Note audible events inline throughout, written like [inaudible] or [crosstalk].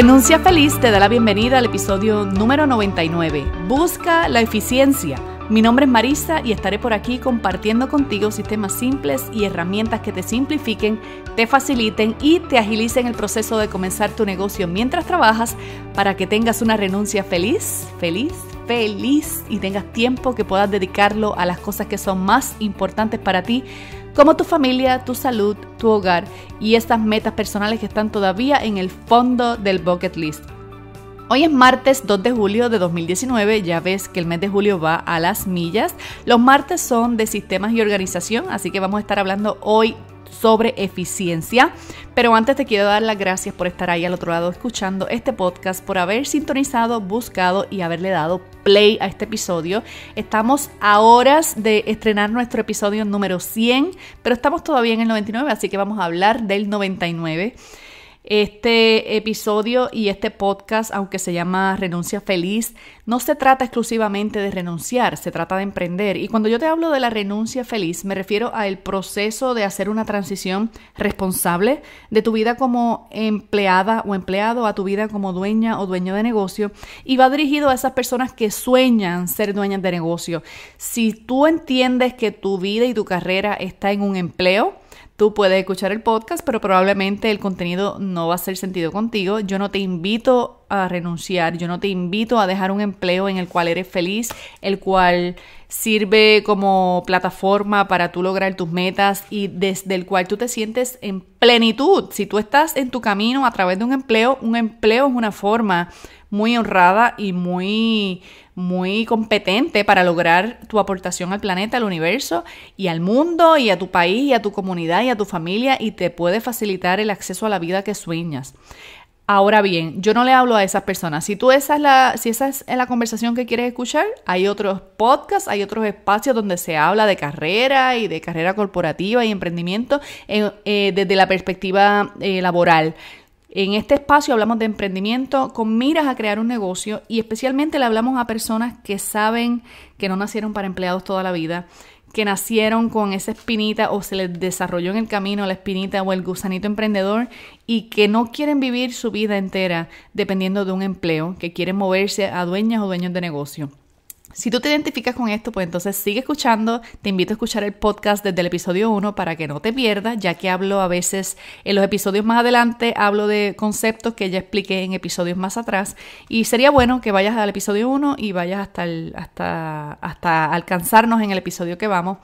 Renuncia Feliz te da la bienvenida al episodio número 99. Busca la eficiencia. Mi nombre es Marisa y estaré por aquí compartiendo contigo sistemas simples y herramientas que te simplifiquen, te faciliten y te agilicen el proceso de comenzar tu negocio mientras trabajas para que tengas una renuncia feliz, feliz, feliz y tengas tiempo que puedas dedicarlo a las cosas que son más importantes para ti como tu familia, tu salud, tu hogar y estas metas personales que están todavía en el fondo del bucket list. Hoy es martes 2 de julio de 2019, ya ves que el mes de julio va a las millas. Los martes son de sistemas y organización, así que vamos a estar hablando hoy sobre eficiencia. Pero antes te quiero dar las gracias por estar ahí al otro lado escuchando este podcast, por haber sintonizado, buscado y haberle dado play a este episodio. Estamos a horas de estrenar nuestro episodio número 100, pero estamos todavía en el 99, así que vamos a hablar del 99. Este episodio y este podcast, aunque se llama Renuncia Feliz, no se trata exclusivamente de renunciar, se trata de emprender. Y cuando yo te hablo de la renuncia feliz, me refiero al proceso de hacer una transición responsable de tu vida como empleada o empleado a tu vida como dueña o dueño de negocio y va dirigido a esas personas que sueñan ser dueñas de negocio. Si tú entiendes que tu vida y tu carrera está en un empleo, Tú puedes escuchar el podcast, pero probablemente el contenido no va a ser sentido contigo. Yo no te invito a renunciar, yo no te invito a dejar un empleo en el cual eres feliz, el cual sirve como plataforma para tú lograr tus metas y desde el cual tú te sientes en plenitud. Si tú estás en tu camino a través de un empleo, un empleo es una forma muy honrada y muy, muy competente para lograr tu aportación al planeta, al universo y al mundo y a tu país y a tu comunidad y a tu familia y te puede facilitar el acceso a la vida que sueñas. Ahora bien, yo no le hablo a esas personas. Si tú esa es la, si esa es la conversación que quieres escuchar, hay otros podcasts, hay otros espacios donde se habla de carrera y de carrera corporativa y emprendimiento eh, eh, desde la perspectiva eh, laboral. En este espacio hablamos de emprendimiento con miras a crear un negocio y especialmente le hablamos a personas que saben que no nacieron para empleados toda la vida, que nacieron con esa espinita o se les desarrolló en el camino la espinita o el gusanito emprendedor y que no quieren vivir su vida entera dependiendo de un empleo, que quieren moverse a dueñas o dueños de negocio. Si tú te identificas con esto, pues entonces sigue escuchando. Te invito a escuchar el podcast desde el episodio 1 para que no te pierdas, ya que hablo a veces en los episodios más adelante, hablo de conceptos que ya expliqué en episodios más atrás. Y sería bueno que vayas al episodio 1 y vayas hasta, hasta, hasta alcanzarnos en el episodio que vamos.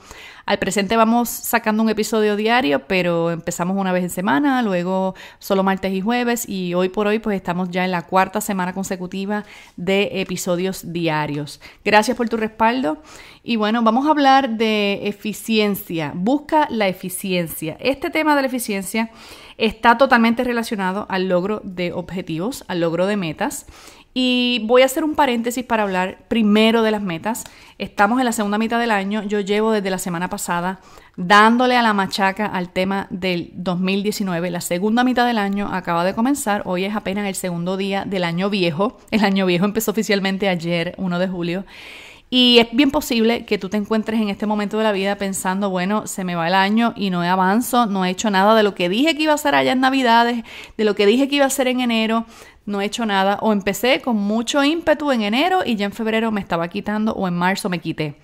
Al presente vamos sacando un episodio diario, pero empezamos una vez en semana, luego solo martes y jueves y hoy por hoy pues estamos ya en la cuarta semana consecutiva de episodios diarios. Gracias por tu respaldo y bueno, vamos a hablar de eficiencia. Busca la eficiencia. Este tema de la eficiencia está totalmente relacionado al logro de objetivos, al logro de metas y voy a hacer un paréntesis para hablar primero de las metas. Estamos en la segunda mitad del año. Yo llevo desde la semana pasada dándole a la machaca al tema del 2019. La segunda mitad del año acaba de comenzar. Hoy es apenas el segundo día del año viejo. El año viejo empezó oficialmente ayer, 1 de julio. Y es bien posible que tú te encuentres en este momento de la vida pensando, bueno, se me va el año y no he avanzado, no he hecho nada de lo que dije que iba a hacer allá en Navidades, de lo que dije que iba a hacer en enero, no he hecho nada o empecé con mucho ímpetu en enero y ya en febrero me estaba quitando o en marzo me quité.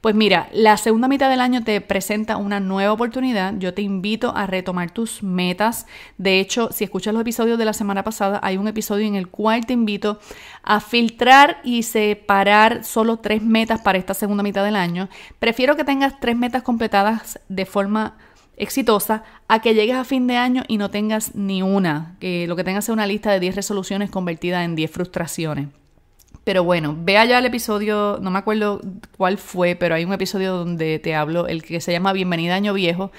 Pues mira, la segunda mitad del año te presenta una nueva oportunidad. Yo te invito a retomar tus metas. De hecho, si escuchas los episodios de la semana pasada, hay un episodio en el cual te invito a filtrar y separar solo tres metas para esta segunda mitad del año. Prefiero que tengas tres metas completadas de forma exitosa a que llegues a fin de año y no tengas ni una, que lo que tengas es una lista de 10 resoluciones convertida en 10 frustraciones. Pero bueno, ve allá el episodio, no me acuerdo cuál fue, pero hay un episodio donde te hablo, el que se llama Bienvenida Año Viejo,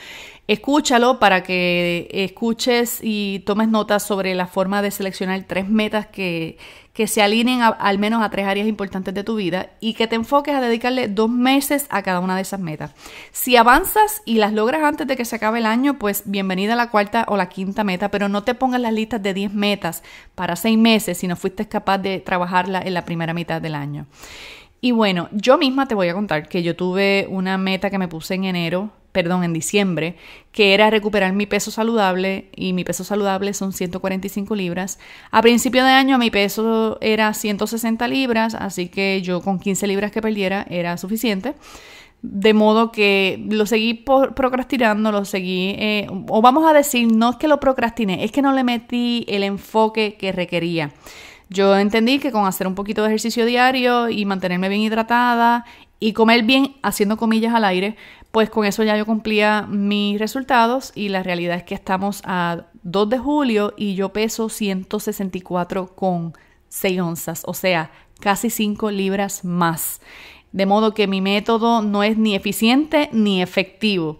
Escúchalo para que escuches y tomes notas sobre la forma de seleccionar tres metas que, se alineen al menos a tres áreas importantes de tu vida y que te enfoques a dedicarle dos meses a cada una de esas metas. Si avanzas y las logras antes de que se acabe el año, pues bienvenida a la cuarta o la quinta meta, pero no te pongas las listas de 10 metas para seis meses si no fuiste capaz de trabajarla en la primera mitad del año. Y bueno, yo misma te voy a contar que yo tuve una meta que me puse en enero perdón, en diciembre, que era recuperar mi peso saludable y mi peso saludable son 145 libras. A principio de año mi peso era 160 libras, así que yo con 15 libras que perdiera era suficiente. De modo que lo seguí procrastinando, lo seguí, eh, o vamos a decir, no es que lo procrastiné, es que no le metí el enfoque que requería. Yo entendí que con hacer un poquito de ejercicio diario y mantenerme bien hidratada y comer bien haciendo comillas al aire, pues con eso ya yo cumplía mis resultados y la realidad es que estamos a 2 de julio y yo peso con 164,6 onzas, o sea, casi 5 libras más. De modo que mi método no es ni eficiente ni efectivo.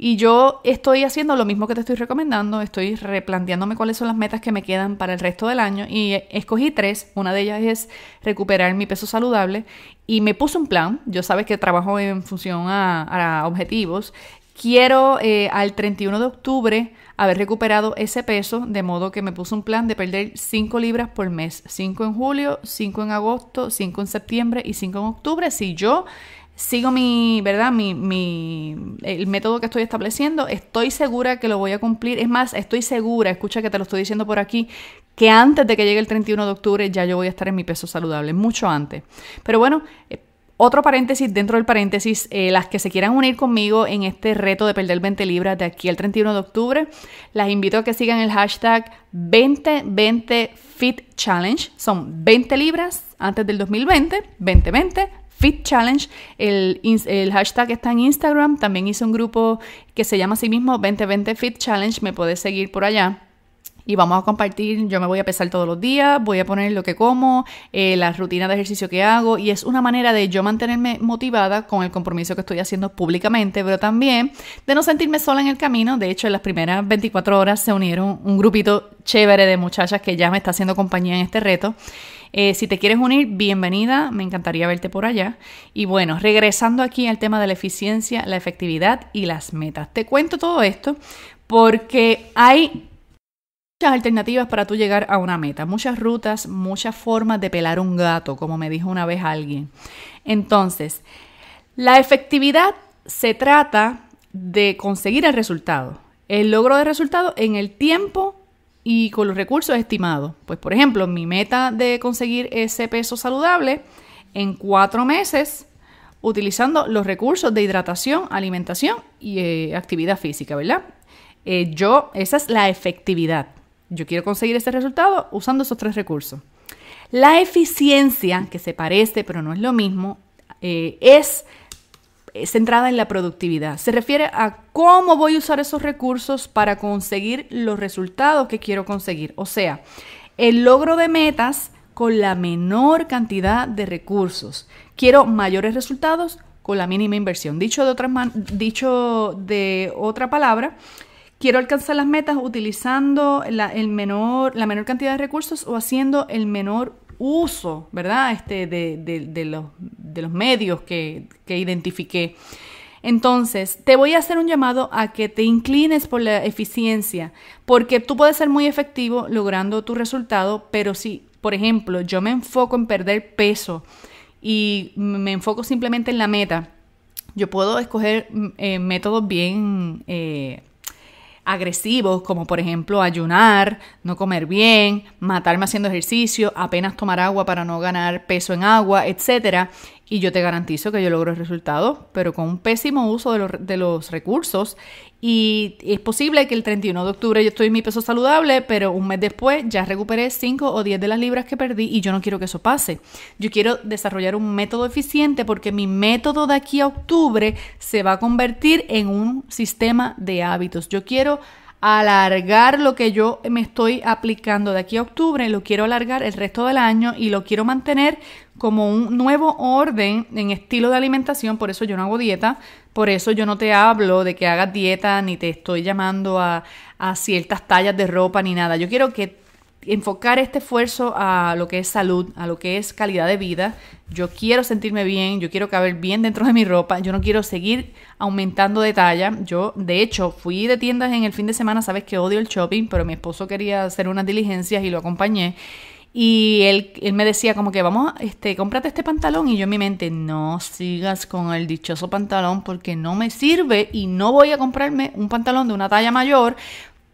Y yo estoy haciendo lo mismo que te estoy recomendando, estoy replanteándome cuáles son las metas que me quedan para el resto del año y escogí tres, una de ellas es recuperar mi peso saludable y me puse un plan, yo sabes que trabajo en función a, objetivos, quiero eh, al 31 de octubre haber recuperado ese peso, de modo que me puse un plan de perder 5 libras por mes, 5 en julio, 5 en agosto, 5 en septiembre y 5 en octubre, si yo sigo mi, ¿verdad? Mi, mi, el método que estoy estableciendo, estoy segura que lo voy a cumplir. Es más, estoy segura, escucha que te lo estoy diciendo por aquí, que antes de que llegue el 31 de octubre ya yo voy a estar en mi peso saludable, mucho antes. Pero bueno, eh, otro paréntesis dentro del paréntesis, eh, las que se quieran unir conmigo en este reto de perder 20 libras de aquí al 31 de octubre, las invito a que sigan el hashtag 2020FitChallenge. Son 20 libras antes del 2020, 2020. Fit Challenge, el, hashtag está en Instagram, también hice un grupo que se llama así mismo 2020 Fit Challenge, me puedes seguir por allá y vamos a compartir, yo me voy a pesar todos los días, voy a poner lo que como, eh, la rutina de ejercicio que hago y es una manera de yo mantenerme motivada con el compromiso que estoy haciendo públicamente, pero también de no sentirme sola en el camino. De hecho, en las primeras 24 horas se unieron un grupito chévere de muchachas que ya me está haciendo compañía en este reto. Eh, si te quieres unir, bienvenida, me encantaría verte por allá. Y bueno, regresando aquí al tema de la eficiencia, la efectividad y las metas. Te cuento todo esto porque hay muchas alternativas para tú llegar a una meta, muchas rutas, muchas formas de pelar un gato, como me dijo una vez alguien. Entonces, la efectividad se trata de conseguir el resultado, el logro de resultado en el tiempo y con los recursos estimados. Pues por ejemplo, mi meta de conseguir ese peso saludable en cuatro meses utilizando los recursos de hidratación, alimentación y eh, actividad física, ¿verdad? Eh, yo, esa es la efectividad. Yo quiero conseguir ese resultado usando esos tres recursos. La eficiencia, que se parece pero no es lo mismo, eh, es eh, centrada en la productividad. Se refiere a cómo voy a usar esos recursos para conseguir los resultados que quiero conseguir. O sea, el logro de metas con la menor cantidad de recursos. Quiero mayores resultados con la mínima inversión. Dicho de dicho de otra palabra, quiero alcanzar las metas utilizando la, el menor, la menor cantidad de recursos o haciendo el menor uso, ¿verdad? Este, de, los, medios que, que, identifiqué. Entonces, te voy a hacer un llamado a que te inclines por la eficiencia, porque tú puedes ser muy efectivo logrando tu resultado, pero si, por ejemplo, yo me enfoco en perder peso y me enfoco simplemente en la meta, yo puedo escoger mm, eh, métodos bien... Eh, agresivos, como por ejemplo ayunar, no comer bien, matarme haciendo ejercicio, apenas tomar agua para no ganar peso en agua, etcétera y yo te garantizo que yo logro el resultado, pero con un pésimo uso de los, de los, recursos. Y es posible que el 31 de octubre yo estoy en mi peso saludable, pero un mes después ya recuperé 5 o 10 de las libras que perdí y yo no quiero que eso pase. Yo quiero desarrollar un método eficiente porque mi método de aquí a octubre se va a convertir en un sistema de hábitos. Yo quiero alargar lo que yo me estoy aplicando de aquí a octubre, lo quiero alargar el resto del año y lo quiero mantener como un nuevo orden en estilo de alimentación, por eso yo no hago dieta, por eso yo no te hablo de que hagas dieta, ni te estoy llamando a, ciertas tallas de ropa, ni nada. Yo quiero que enfocar este esfuerzo a lo que es salud, a lo que es calidad de vida. Yo quiero sentirme bien, yo quiero caber bien dentro de mi ropa, yo no quiero seguir aumentando de talla. Yo, de hecho, fui de tiendas en el fin de semana, sabes que odio el shopping, pero mi esposo quería hacer unas diligencias y lo acompañé. Y él, me decía como que vamos, este, cómprate este pantalón. Y yo en mi mente, no sigas con el dichoso pantalón porque no me sirve y no voy a comprarme un pantalón de una talla mayor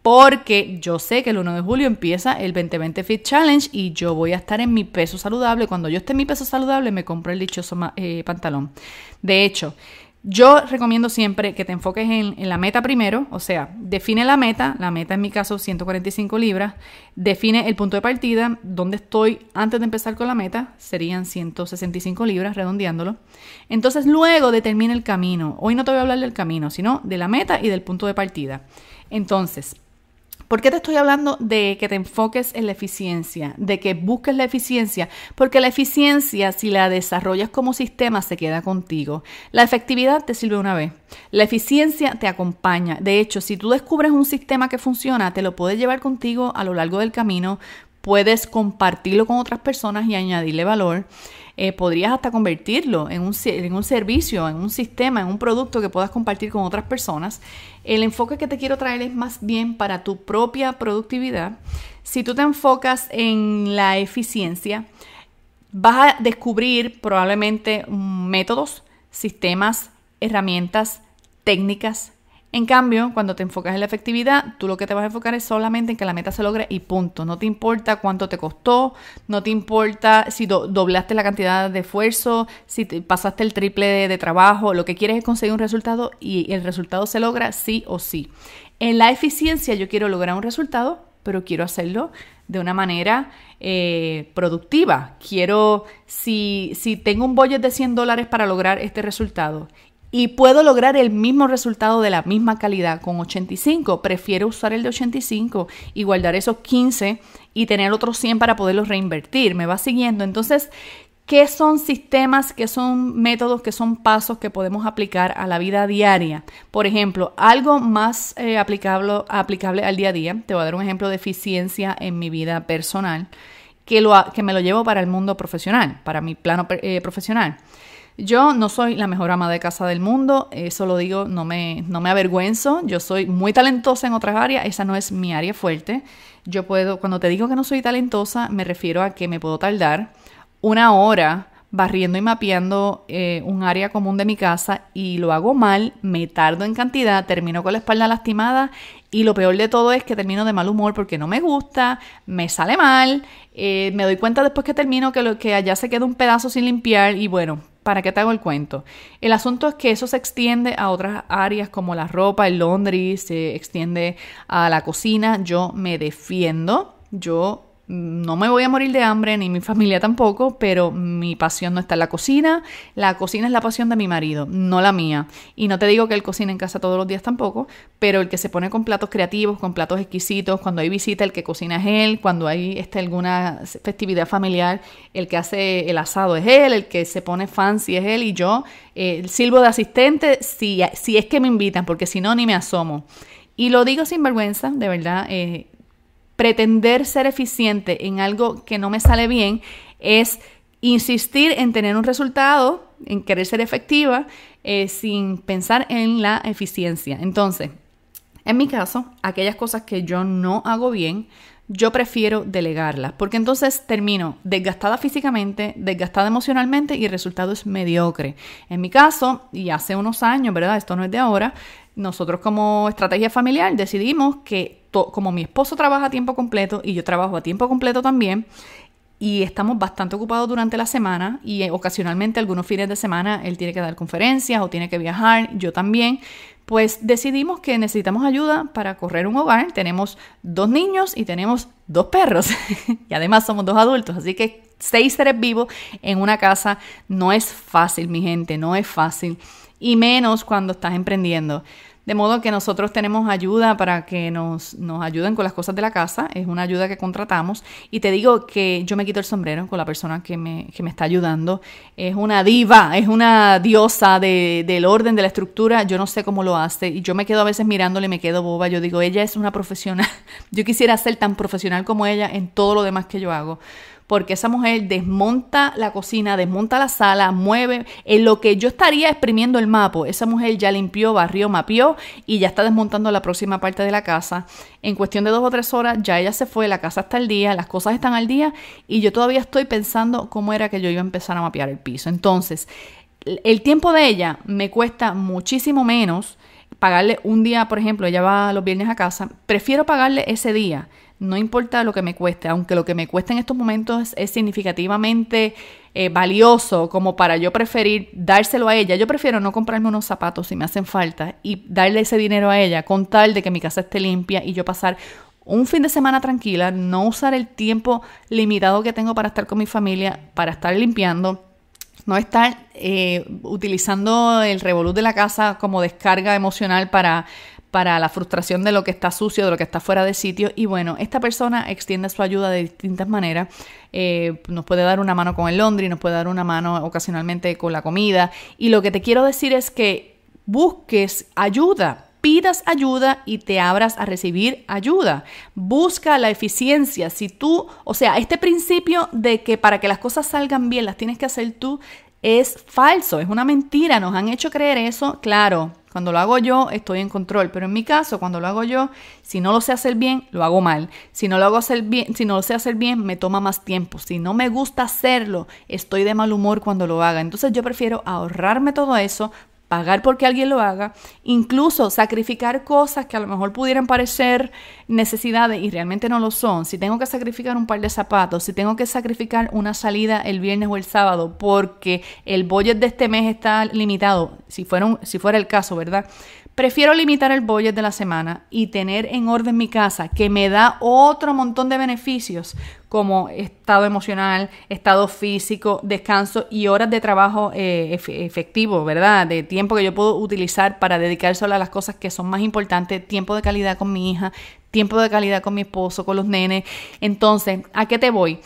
porque yo sé que el 1 de julio empieza el 2020 Fit Challenge y yo voy a estar en mi peso saludable. Cuando yo esté en mi peso saludable me compro el dichoso eh, pantalón. De hecho, yo recomiendo siempre que te enfoques en, la meta primero, o sea, define la meta, la meta en mi caso 145 libras, define el punto de partida, dónde estoy antes de empezar con la meta, serían 165 libras, redondeándolo. Entonces luego determina el camino, hoy no te voy a hablar del camino, sino de la meta y del punto de partida. Entonces, ¿Por qué te estoy hablando de que te enfoques en la eficiencia, de que busques la eficiencia? Porque la eficiencia, si la desarrollas como sistema, se queda contigo. La efectividad te sirve una vez. La eficiencia te acompaña. De hecho, si tú descubres un sistema que funciona, te lo puedes llevar contigo a lo largo del camino puedes compartirlo con otras personas y añadirle valor. Eh, podrías hasta convertirlo en un, en un servicio, en un sistema, en un producto que puedas compartir con otras personas. El enfoque que te quiero traer es más bien para tu propia productividad. Si tú te enfocas en la eficiencia, vas a descubrir probablemente mm, métodos, sistemas, herramientas, técnicas, en cambio, cuando te enfocas en la efectividad, tú lo que te vas a enfocar es solamente en que la meta se logre y punto. No te importa cuánto te costó, no te importa si doblaste la cantidad de esfuerzo, si te pasaste el triple de, trabajo, lo que quieres es conseguir un resultado y el resultado se logra sí o sí. En la eficiencia yo quiero lograr un resultado, pero quiero hacerlo de una manera eh, productiva. Quiero, si, si tengo un budget de 100 dólares para lograr este resultado y puedo lograr el mismo resultado de la misma calidad con 85. Prefiero usar el de 85 y guardar esos 15 y tener otros 100 para poderlos reinvertir. Me va siguiendo. Entonces, ¿qué son sistemas, qué son métodos, qué son pasos que podemos aplicar a la vida diaria? Por ejemplo, algo más eh, aplicable, aplicable al día a día. Te voy a dar un ejemplo de eficiencia en mi vida personal que, lo, que me lo llevo para el mundo profesional, para mi plano eh, profesional. Yo no soy la mejor ama de casa del mundo, eso lo digo, no me, no me avergüenzo, yo soy muy talentosa en otras áreas, esa no es mi área fuerte. Yo puedo, cuando te digo que no soy talentosa, me refiero a que me puedo tardar una hora barriendo y mapeando eh, un área común de mi casa y lo hago mal, me tardo en cantidad, termino con la espalda lastimada y lo peor de todo es que termino de mal humor porque no me gusta, me sale mal, eh, me doy cuenta después que termino que, lo, que allá se queda un pedazo sin limpiar y bueno, ¿Para qué te hago el cuento? El asunto es que eso se extiende a otras áreas como la ropa, el laundry, se extiende a la cocina. Yo me defiendo, yo no me voy a morir de hambre, ni mi familia tampoco, pero mi pasión no está en la cocina. La cocina es la pasión de mi marido, no la mía. Y no te digo que él cocine en casa todos los días tampoco, pero el que se pone con platos creativos, con platos exquisitos, cuando hay visita, el que cocina es él, cuando hay este, alguna festividad familiar, el que hace el asado es él, el que se pone fancy es él y yo silbo eh, sirvo de asistente si, si es que me invitan, porque si no, ni me asomo. Y lo digo sin vergüenza, de verdad. Eh, pretender ser eficiente en algo que no me sale bien es insistir en tener un resultado, en querer ser efectiva, eh, sin pensar en la eficiencia. Entonces, en mi caso, aquellas cosas que yo no hago bien, yo prefiero delegarlas, porque entonces termino desgastada físicamente, desgastada emocionalmente y el resultado es mediocre. En mi caso, y hace unos años, ¿verdad? Esto no es de ahora, nosotros como estrategia familiar decidimos que como mi esposo trabaja a tiempo completo y yo trabajo a tiempo completo también, y estamos bastante ocupados durante la semana y eh, ocasionalmente algunos fines de semana él tiene que dar conferencias o tiene que viajar, yo también, pues decidimos que necesitamos ayuda para correr un hogar. Tenemos dos niños y tenemos dos perros [laughs] y además somos dos adultos, así que seis seres vivos en una casa no es fácil, mi gente, no es fácil. Y menos cuando estás emprendiendo. De modo que nosotros tenemos ayuda para que nos, ayuden con las cosas de la casa, es una ayuda que contratamos. Y te digo que yo me quito el sombrero con la persona que me, que me está ayudando. Es una diva, es una diosa de, del orden, de la estructura, yo no sé cómo lo hace. Y yo me quedo a veces mirándole, me quedo boba, yo digo, ella es una profesional, [laughs] yo quisiera ser tan profesional como ella en todo lo demás que yo hago porque esa mujer desmonta la cocina, desmonta la sala, mueve. En lo que yo estaría exprimiendo el mapa. esa mujer ya limpió, barrió, mapeó y ya está desmontando la próxima parte de la casa. En cuestión de dos o tres horas, ya ella se fue, la casa está al día, las cosas están al día y yo todavía estoy pensando cómo era que yo iba a empezar a mapear el piso. Entonces, el tiempo de ella me cuesta muchísimo menos pagarle un día, por ejemplo, ella va los viernes a casa, prefiero pagarle ese día no importa lo que me cueste, aunque lo que me cueste en estos momentos es, significativamente eh, valioso como para yo preferir dárselo a ella. Yo prefiero no comprarme unos zapatos si me hacen falta y darle ese dinero a ella con tal de que mi casa esté limpia y yo pasar un fin de semana tranquila, no usar el tiempo limitado que tengo para estar con mi familia, para estar limpiando, no estar eh, utilizando el revolú de la casa como descarga emocional para para la frustración de lo que está sucio, de lo que está fuera de sitio. Y bueno, esta persona extiende su ayuda de distintas maneras. Eh, nos puede dar una mano con el laundry, nos puede dar una mano ocasionalmente con la comida. Y lo que te quiero decir es que busques ayuda pidas ayuda y te abras a recibir ayuda. Busca la eficiencia. Si tú, o sea, este principio de que para que las cosas salgan bien las tienes que hacer tú es falso, es una mentira. Nos han hecho creer eso, claro. Cuando lo hago yo, estoy en control. Pero en mi caso, cuando lo hago yo, si no lo sé hacer bien, lo hago mal. Si no lo hago hacer bien, si no lo sé hacer bien, me toma más tiempo. Si no me gusta hacerlo, estoy de mal humor cuando lo haga. Entonces yo prefiero ahorrarme todo eso, pagar porque alguien lo haga, incluso sacrificar cosas que a lo mejor pudieran parecer necesidades y realmente no lo son. Si tengo que sacrificar un par de zapatos, si tengo que sacrificar una salida el viernes o el sábado porque el budget de este mes está limitado, si fuera, si fuera el caso, ¿verdad? Prefiero limitar el budget de la semana y tener en orden mi casa, que me da otro montón de beneficios, como estado emocional, estado físico, descanso y horas de trabajo eh, efectivo, ¿verdad? De tiempo que yo puedo utilizar para dedicar solo a las cosas que son más importantes, tiempo de calidad con mi hija, tiempo de calidad con mi esposo, con los nenes. Entonces, ¿a qué te voy?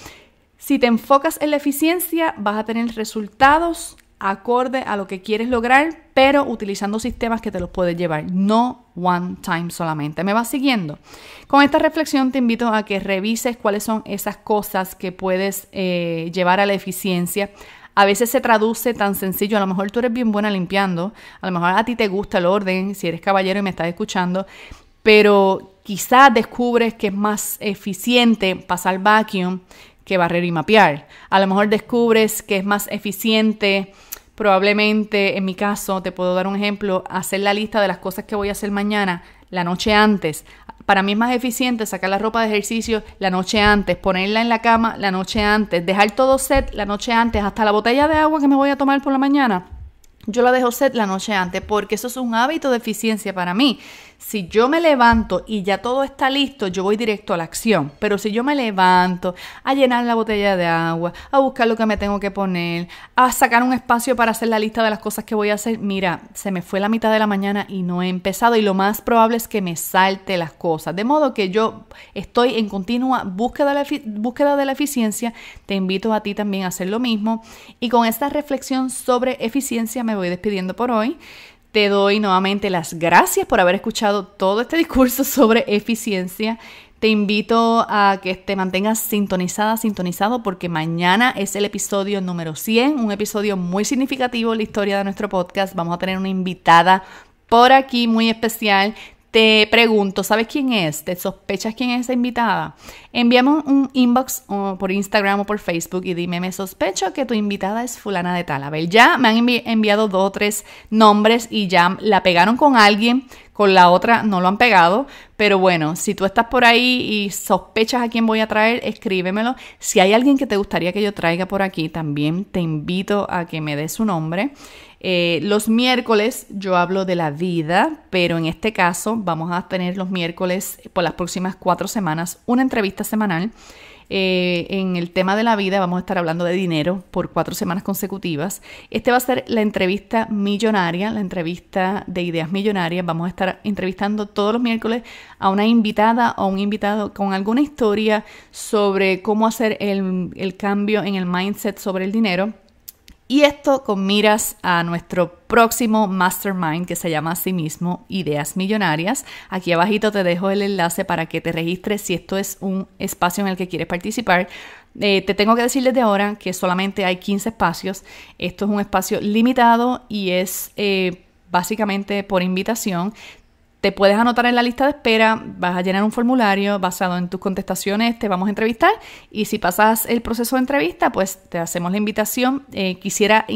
Si te enfocas en la eficiencia, vas a tener resultados acorde a lo que quieres lograr, pero utilizando sistemas que te los puedes llevar, no one time solamente. ¿Me vas siguiendo? Con esta reflexión te invito a que revises cuáles son esas cosas que puedes eh, llevar a la eficiencia. A veces se traduce tan sencillo, a lo mejor tú eres bien buena limpiando, a lo mejor a ti te gusta el orden, si eres caballero y me estás escuchando, pero quizás descubres que es más eficiente pasar vacuum que barrer y mapear. A lo mejor descubres que es más eficiente, probablemente en mi caso, te puedo dar un ejemplo, hacer la lista de las cosas que voy a hacer mañana la noche antes. Para mí es más eficiente sacar la ropa de ejercicio la noche antes, ponerla en la cama la noche antes, dejar todo set la noche antes, hasta la botella de agua que me voy a tomar por la mañana. Yo la dejo set la noche antes porque eso es un hábito de eficiencia para mí. Si yo me levanto y ya todo está listo, yo voy directo a la acción. Pero si yo me levanto a llenar la botella de agua, a buscar lo que me tengo que poner, a sacar un espacio para hacer la lista de las cosas que voy a hacer, mira, se me fue la mitad de la mañana y no he empezado y lo más probable es que me salte las cosas. De modo que yo estoy en continua búsqueda de la, búsqueda de la eficiencia. Te invito a ti también a hacer lo mismo. Y con esta reflexión sobre eficiencia me voy despidiendo por hoy. Te doy nuevamente las gracias por haber escuchado todo este discurso sobre eficiencia. Te invito a que te mantengas sintonizada, sintonizado, porque mañana es el episodio número 100, un episodio muy significativo en la historia de nuestro podcast. Vamos a tener una invitada por aquí muy especial te pregunto, ¿sabes quién es? ¿Te sospechas quién es esa invitada? Envíame un inbox por Instagram o por Facebook y dime, me sospecho que tu invitada es fulana de tal. A ya me han enviado dos o tres nombres y ya la pegaron con alguien con la otra no lo han pegado, pero bueno, si tú estás por ahí y sospechas a quién voy a traer, escríbemelo. Si hay alguien que te gustaría que yo traiga por aquí, también te invito a que me des su nombre. Eh, los miércoles yo hablo de la vida, pero en este caso vamos a tener los miércoles por las próximas cuatro semanas una entrevista semanal eh, en el tema de la vida vamos a estar hablando de dinero por cuatro semanas consecutivas. Este va a ser la entrevista millonaria, la entrevista de ideas millonarias. Vamos a estar entrevistando todos los miércoles a una invitada o un invitado con alguna historia sobre cómo hacer el cambio en el mindset sobre el dinero. Y esto con miras a nuestro próximo mastermind que se llama a sí mismo Ideas Millonarias. Aquí abajito te dejo el enlace para que te registres si esto es un espacio en el que quieres participar. Eh, te tengo que decir desde ahora que solamente hay 15 espacios. Esto es un espacio limitado y es... Eh, básicamente por invitación. Te puedes anotar en la lista de espera, vas a llenar un formulario basado en tus contestaciones, te vamos a entrevistar y si pasas el proceso de entrevista, pues te hacemos la invitación. Eh, quisiera,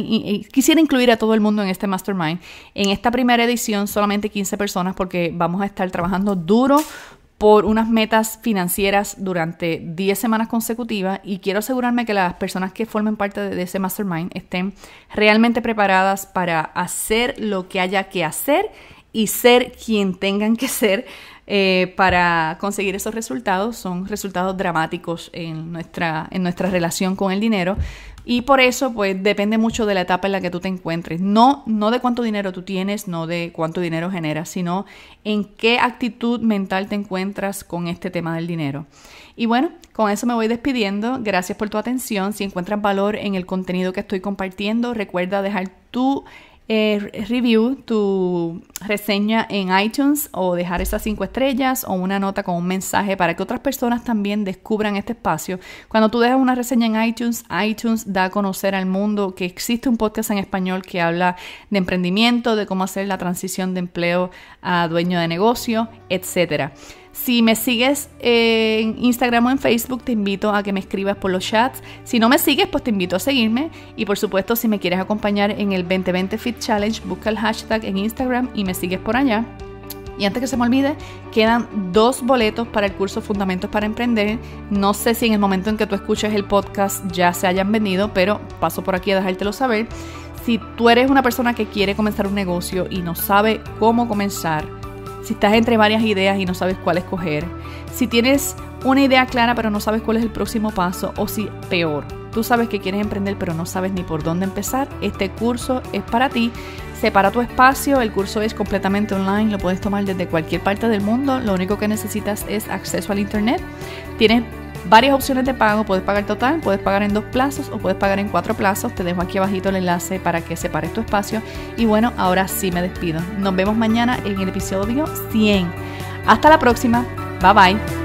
quisiera incluir a todo el mundo en este mastermind. En esta primera edición solamente 15 personas porque vamos a estar trabajando duro por unas metas financieras durante 10 semanas consecutivas y quiero asegurarme que las personas que formen parte de ese mastermind estén realmente preparadas para hacer lo que haya que hacer y ser quien tengan que ser eh, para conseguir esos resultados. Son resultados dramáticos en nuestra, en nuestra relación con el dinero. Y por eso, pues, depende mucho de la etapa en la que tú te encuentres. No, no de cuánto dinero tú tienes, no de cuánto dinero generas, sino en qué actitud mental te encuentras con este tema del dinero. Y bueno, con eso me voy despidiendo. Gracias por tu atención. Si encuentras valor en el contenido que estoy compartiendo, recuerda dejar tu eh, review, tu reseña en iTunes o dejar esas cinco estrellas o una nota con un mensaje para que otras personas también descubran este espacio. Cuando tú dejas una reseña en iTunes, iTunes da a conocer al mundo que existe un podcast en español que habla de emprendimiento, de cómo hacer la transición de empleo a dueño de negocio, etcétera. Si me sigues en Instagram o en Facebook, te invito a que me escribas por los chats. Si no me sigues, pues te invito a seguirme. Y por supuesto, si me quieres acompañar en el 2020 Fit Challenge, busca el hashtag en Instagram y me sigues por allá. Y antes que se me olvide, quedan dos boletos para el curso Fundamentos para Emprender. No sé si en el momento en que tú escuches el podcast ya se hayan venido, pero paso por aquí a dejártelo saber. Si tú eres una persona que quiere comenzar un negocio y no sabe cómo comenzar, si estás entre varias ideas y no sabes cuál escoger, si tienes una idea clara pero no sabes cuál es el próximo paso o si peor, tú sabes que quieres emprender pero no sabes ni por dónde empezar, este curso es para ti. Separa tu espacio, el curso es completamente online, lo puedes tomar desde cualquier parte del mundo, lo único que necesitas es acceso al Internet. Tienes varias opciones de pago. Puedes pagar total, puedes pagar en dos plazos o puedes pagar en cuatro plazos. Te dejo aquí abajito el enlace para que separe tu espacio. Y bueno, ahora sí me despido. Nos vemos mañana en el episodio 100. Hasta la próxima. Bye bye.